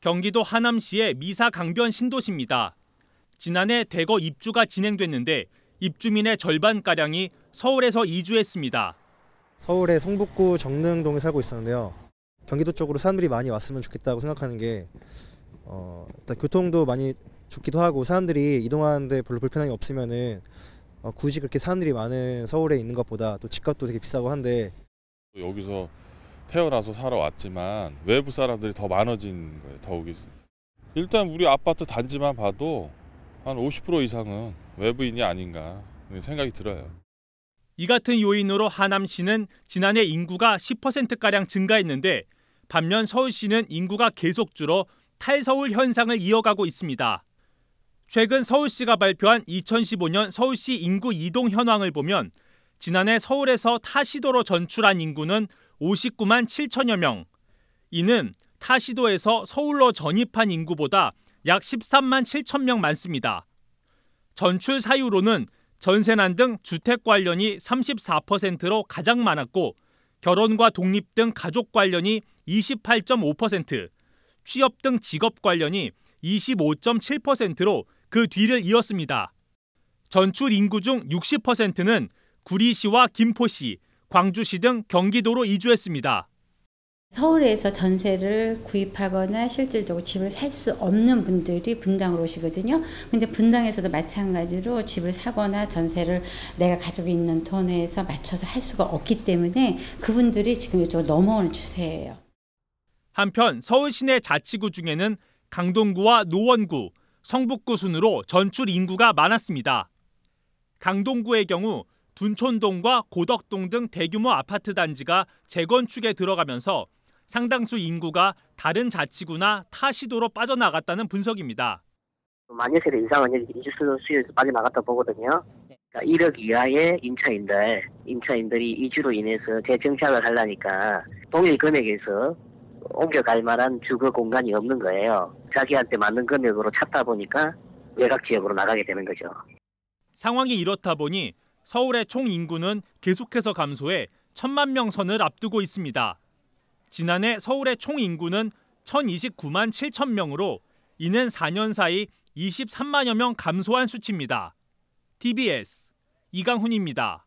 경기도 하남시의 미사 강변 신도시입니다. 지난해 대거 입주가 진행됐는데 입주민의 절반가량이 서울에서 이주했습니다. 서울의 성북구 정릉동에 살고 있었는데요. 경기도 쪽으로 사람들이 많이 왔으면 좋겠다고 생각하는 게 어, 일단 교통도 많이 좋기도 하고 사람들이 이동하는데 별로 불편함이 없으면 어, 굳이 그렇게 사람들이 많은 서울에 있는 것보다 또 집값도 되게 비싸고 한데 여기서 태어나서 살아왔지만 외부 사람들이 더 많아진 거예요. 더욱이 일단 우리 아파트 단지만 봐도 한 50% 이상은 외부인이 아닌가 생각이 들어요. 이 같은 요인으로 하남시는 지난해 인구가 10%가량 증가했는데 반면 서울시는 인구가 계속 줄어 탈서울 현상을 이어가고 있습니다. 최근 서울시가 발표한 2015년 서울시 인구 이동 현황을 보면 지난해 서울에서 타시도로 전출한 인구는 59만 7천여 명. 이는 타 시도에서 서울로 전입한 인구보다 약 13만 7천 명 많습니다. 전출 사유로는 전세난 등 주택 관련이 34%로 가장 많았고 결혼과 독립 등 가족 관련이 28.5%, 취업 등 직업 관련이 25.7%로 그 뒤를 이었습니다. 전출 인구 중 60%는 구리시와 김포시, 광주시 등 경기도로 이주했습니다. 서울에서 전세를 구입하거나 실질적으로 집을 살 수 없는 분들이 분당으로 오시거든요. 근데 분당에서도 마찬가지로 집을 사거나 전세를 내가 가지고 있는 돈에서 맞춰서 할 수가 없기 때문에 그분들이 지금 이쪽으로 넘어오는 추세예요. 한편 서울 시내 자치구 중에는 강동구와 노원구, 성북구 순으로 전출 인구가 많았습니다. 강동구의 경우 둔촌동과 고덕동 등 대규모 아파트 단지가 재건축에 들어가면서 상당수 인구가 다른 자치구나 타 시도로 빠져나갔다는 분석입니다. 만여 세대 이상은 여기 이주수 요에서 빠져나갔다 보거든요. 네. 그러니까 1억 이하의 임차인들, 임차인들이 이주로 인해서 재정착을 하려니까 동일 금액에서 옮겨갈 만한 주거 공간이 없는 거예요. 자기한테 맞는 금액으로 찾다 보니까 외곽 지역으로 나가게 되는 거죠. 상황이 이렇다 보니 서울의 총 인구는 계속해서 감소해 천만 명 선을 앞두고 있습니다. 지난해 서울의 총 인구는 1,029만 7천 명으로 이는 4년 사이 23만여 명 감소한 수치입니다. TBS 이강훈입니다.